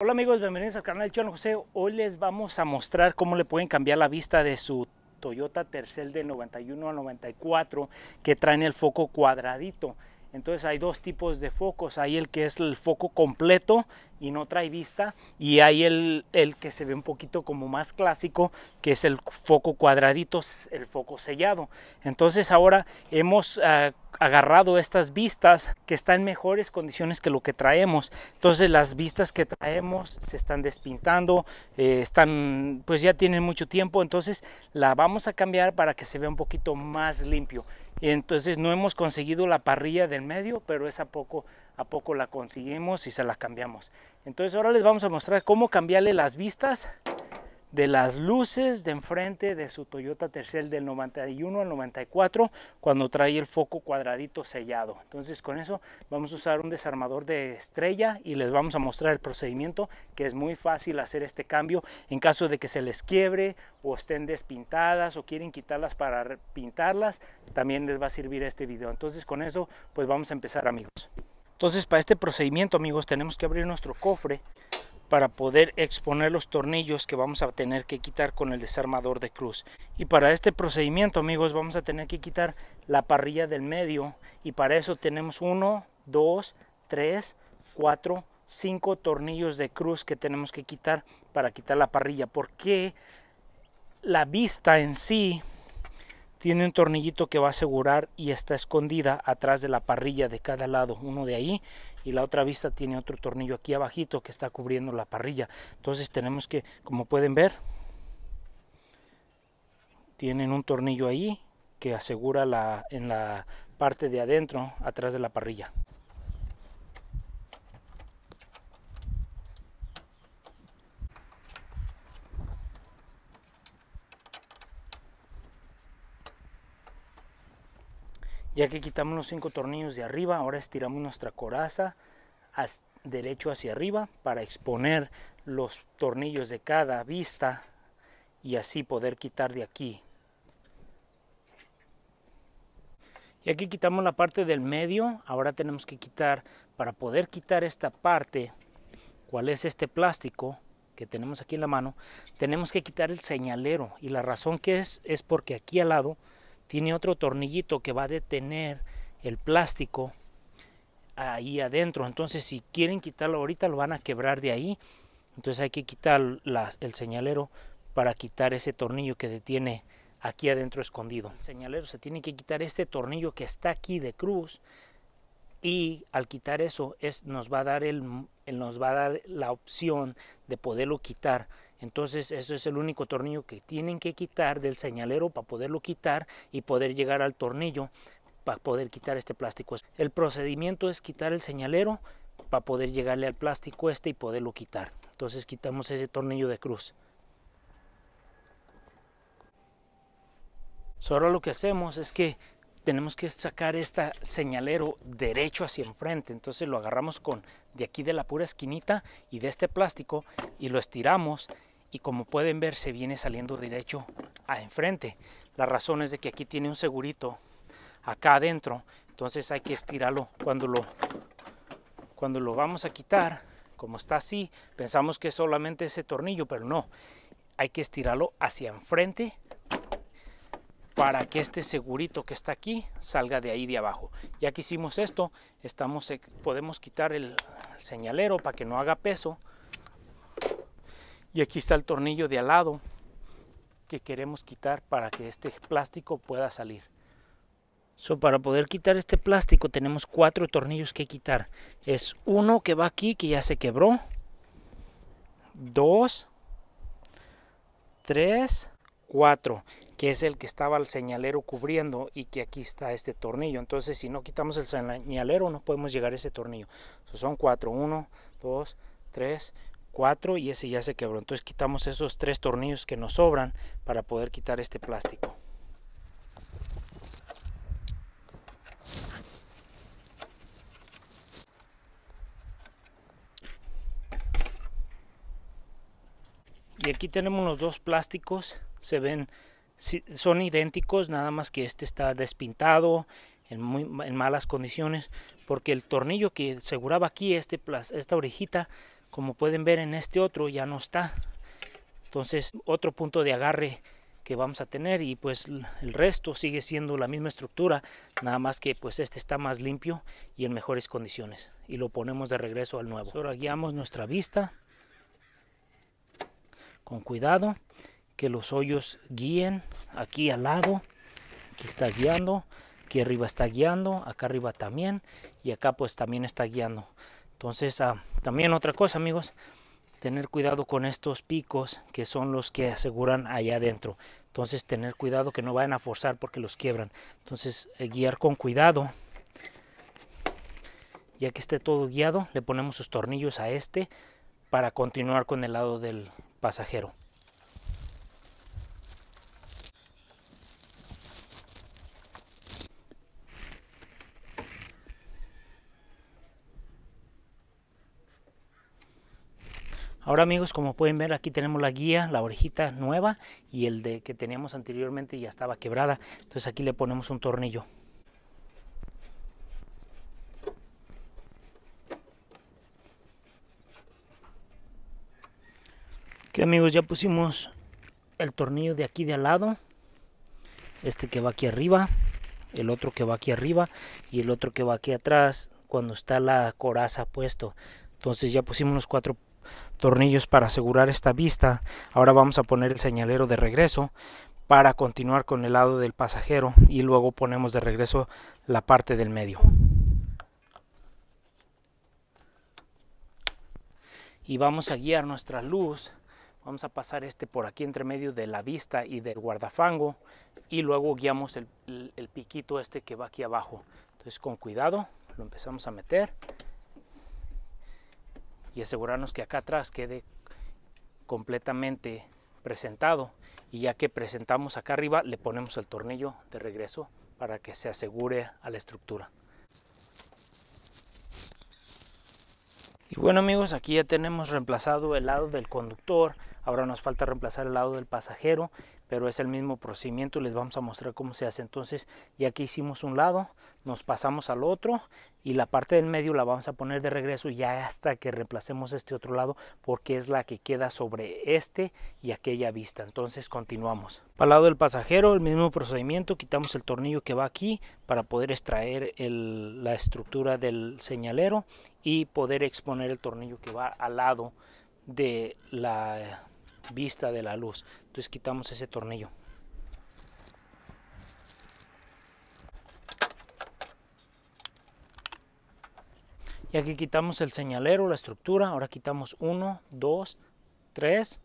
Hola amigos, bienvenidos al canal Chono José. Hoy les vamos a mostrar cómo le pueden cambiar la vista de su Toyota Tercel de 91 a 94 que traen el foco cuadradito. Entonces hay dos tipos de focos. Hay el que es el foco completo y no trae vista. Y hay el, que se ve un poquito como más clásico, que es el foco cuadradito, el foco sellado. Entonces ahora hemos ah, agarrado estas vistas que están en mejores condiciones que lo que traemos. Entonces las vistas que traemos se están despintando, eh, están, pues ya tienen mucho tiempo. Entonces la vamos a cambiar para que se vea un poquito más limpio y entonces no hemos conseguido la parrilla del medio, pero es a poco a poco la conseguimos y se la cambiamos. Entonces ahora les vamos a mostrar cómo cambiarle las vistas de las luces de enfrente de su Toyota Tercel del 91 al 94 cuando trae el foco cuadradito sellado. Entonces con eso vamos a usar un desarmador de estrella y les vamos a mostrar el procedimiento que es muy fácil hacer este cambio en caso de que se les quiebre o estén despintadas o quieren quitarlas para pintarlas, también les va a servir este video. Entonces con eso pues vamos a empezar amigos. Entonces para este procedimiento amigos tenemos que abrir nuestro cofre para poder exponer los tornillos que vamos a tener que quitar con el desarmador de cruz. Y para este procedimiento, amigos, vamos a tener que quitar la parrilla del medio y para eso tenemos 1, 2, 3, 4, 5 tornillos de cruz que tenemos que quitar para quitar la parrilla. Porque la vista en sí tiene un tornillito que va a asegurar y está escondida atrás de la parrilla de cada lado, uno de ahí y la otra vista tiene otro tornillo aquí abajito que está cubriendo la parrilla. Entonces tenemos que, como pueden ver, tienen un tornillo ahí que asegura la, en la parte de adentro atrás de la parrilla. Ya que quitamos los cinco tornillos de arriba, ahora estiramos nuestra coraza derecho hacia arriba para exponer los tornillos de cada vista y así poder quitar de aquí. Y aquí quitamos la parte del medio, ahora tenemos que quitar, para poder quitar esta parte, cuál es este plástico que tenemos aquí en la mano, tenemos que quitar el señalero y la razón que es es porque aquí al lado tiene otro tornillito que va a detener el plástico ahí adentro. Entonces, si quieren quitarlo ahorita, lo van a quebrar de ahí. Entonces hay que quitar el señalero para quitar ese tornillo que detiene aquí adentro escondido. señalero se tiene que quitar este tornillo que está aquí de cruz y al quitar eso, es, nos, va a dar el, nos va a dar la opción de poderlo quitar. Entonces, eso es el único tornillo que tienen que quitar del señalero para poderlo quitar y poder llegar al tornillo para poder quitar este plástico. El procedimiento es quitar el señalero para poder llegarle al plástico este y poderlo quitar. Entonces, quitamos ese tornillo de cruz. ahora lo que hacemos es que tenemos que sacar este señalero derecho hacia enfrente. Entonces lo agarramos con de aquí de la pura esquinita y de este plástico y lo estiramos y como pueden ver se viene saliendo derecho a enfrente. La razón es de que aquí tiene un segurito acá adentro, entonces hay que estirarlo cuando lo, cuando lo vamos a quitar. Como está así, pensamos que es solamente ese tornillo, pero no. Hay que estirarlo hacia enfrente para que este segurito que está aquí salga de ahí de abajo. Ya que hicimos esto, estamos, eh, podemos quitar el, señalero para que no haga peso. Y aquí está el tornillo de al lado que queremos quitar para que este plástico pueda salir. para poder quitar este plástico tenemos cuatro tornillos que quitar. Es uno que va aquí que ya se quebró. Dos. Tres. Cuatro que es el que estaba el señalero cubriendo y que aquí está este tornillo. Entonces, si no quitamos el señalero, no podemos llegar a ese tornillo. son cuatro, uno, dos, tres, cuatro y ese ya se quebró. Entonces, quitamos esos tres tornillos que nos sobran para poder quitar este plástico. Y aquí tenemos los dos plásticos, se ven son idénticos, nada más que este está despintado, en, muy, malas condiciones, porque el tornillo que aseguraba aquí, este, esta orejita, como pueden ver en este otro, ya no está. Entonces, otro punto de agarre que vamos a tener y pues el resto sigue siendo la misma estructura, nada más que pues este está más limpio y en mejores condiciones. Y lo ponemos de regreso al nuevo. Ahora guiamos nuestra vista con cuidado que los hoyos guíen aquí al lado aquí está guiando aquí arriba está guiando acá arriba también y acá pues también está guiando entonces ah, también otra cosa amigos tener cuidado con estos picos que son los que aseguran allá adentro entonces tener cuidado que no vayan a forzar porque los quiebran entonces eh, guiar con cuidado ya que esté todo guiado le ponemos sus tornillos a este para continuar con el lado del pasajero Ahora amigos, como pueden ver, aquí tenemos la guía, la orejita nueva y el de que teníamos anteriormente ya estaba quebrada. Entonces aquí le ponemos un tornillo. Ok amigos, ya pusimos el tornillo de aquí de al lado. Este que va aquí arriba, el otro que va aquí arriba y el otro que va aquí atrás cuando está la coraza puesto. Entonces ya pusimos los cuatro tornillos para asegurar esta vista. Ahora vamos a poner el señalero de regreso para continuar con el lado del pasajero y luego ponemos de regreso la parte del medio. Y vamos a guiar nuestra luz. Vamos a pasar este por aquí entre medio de la vista y del guardafango y luego guiamos el, el piquito este que va aquí abajo. Entonces con cuidado lo empezamos a meter y asegurarnos que acá atrás quede completamente presentado y ya que presentamos acá arriba le ponemos el tornillo de regreso para que se asegure a la estructura. Y bueno amigos, aquí ya tenemos reemplazado el lado del conductor, ahora nos falta reemplazar el lado del pasajero, pero es el mismo procedimiento les vamos a mostrar cómo se hace entonces ya que hicimos un lado nos pasamos al otro y la parte del medio la vamos a poner de regreso ya hasta que reemplacemos este otro lado porque es la que queda sobre este y aquella vista entonces continuamos para el lado del pasajero el mismo procedimiento quitamos el tornillo que va aquí para poder extraer la estructura del señalero y poder exponer el tornillo que va al lado de la vista de la luz. Entonces quitamos ese tornillo. Y aquí quitamos el señalero, la estructura. Ahora quitamos 1, 2, 3,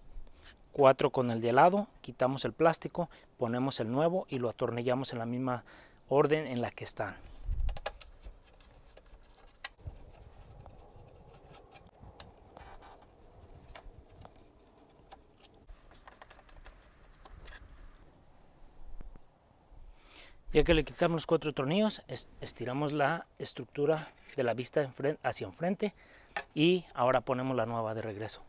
4 con el de lado. Quitamos el plástico, ponemos el nuevo y lo atornillamos en la misma orden en la que están. Ya que le quitamos los cuatro tornillos, estiramos la estructura de la vista hacia enfrente y ahora ponemos la nueva de regreso.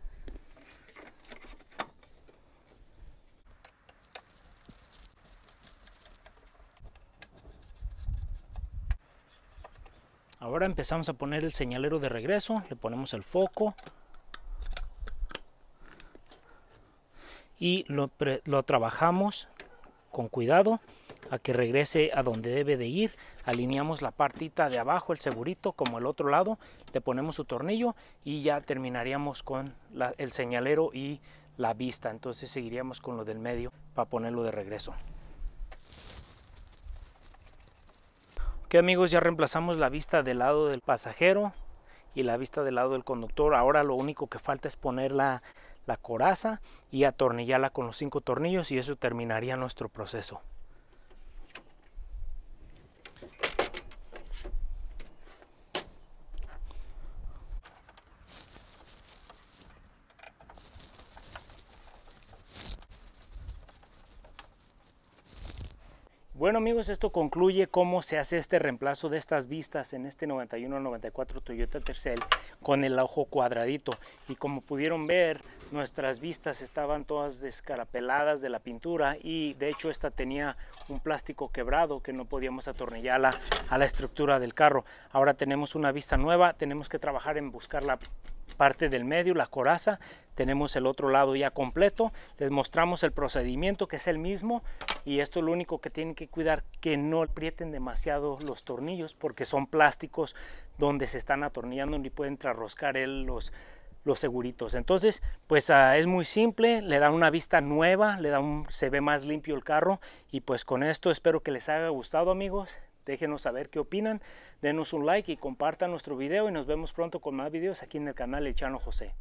Ahora empezamos a poner el señalero de regreso, le ponemos el foco y lo, trabajamos con cuidado a que regrese a donde debe de ir. Alineamos la partita de abajo, el segurito, como el otro lado, le ponemos su tornillo y ya terminaríamos con el señalero y la vista. Entonces seguiríamos con lo del medio para ponerlo de regreso. Ok amigos, ya reemplazamos la vista del lado del pasajero y la vista del lado del conductor. Ahora lo único que falta es poner la, la coraza y atornillarla con los cinco tornillos y eso terminaría nuestro proceso. Bueno amigos, esto concluye cómo se hace este reemplazo de estas vistas en este 91 94 Toyota Tercel con el ojo cuadradito. Y como pudieron ver, nuestras vistas estaban todas descarapeladas de la pintura y de hecho esta tenía un plástico quebrado que no podíamos atornillarla a la estructura del carro. Ahora tenemos una vista nueva, tenemos que trabajar en buscarla parte del medio, la coraza, tenemos el otro lado ya completo, les mostramos el procedimiento que es el mismo y esto es lo único que tienen que cuidar que no aprieten demasiado los tornillos porque son plásticos donde se están atornillando y pueden trarroscar los, los seguritos entonces pues ah, es muy simple le da una vista nueva le da un, se ve más limpio el carro y pues con esto espero que les haya gustado amigos Déjenos saber qué opinan, denos un like y compartan nuestro video y nos vemos pronto con más videos aquí en el canal El Chano José.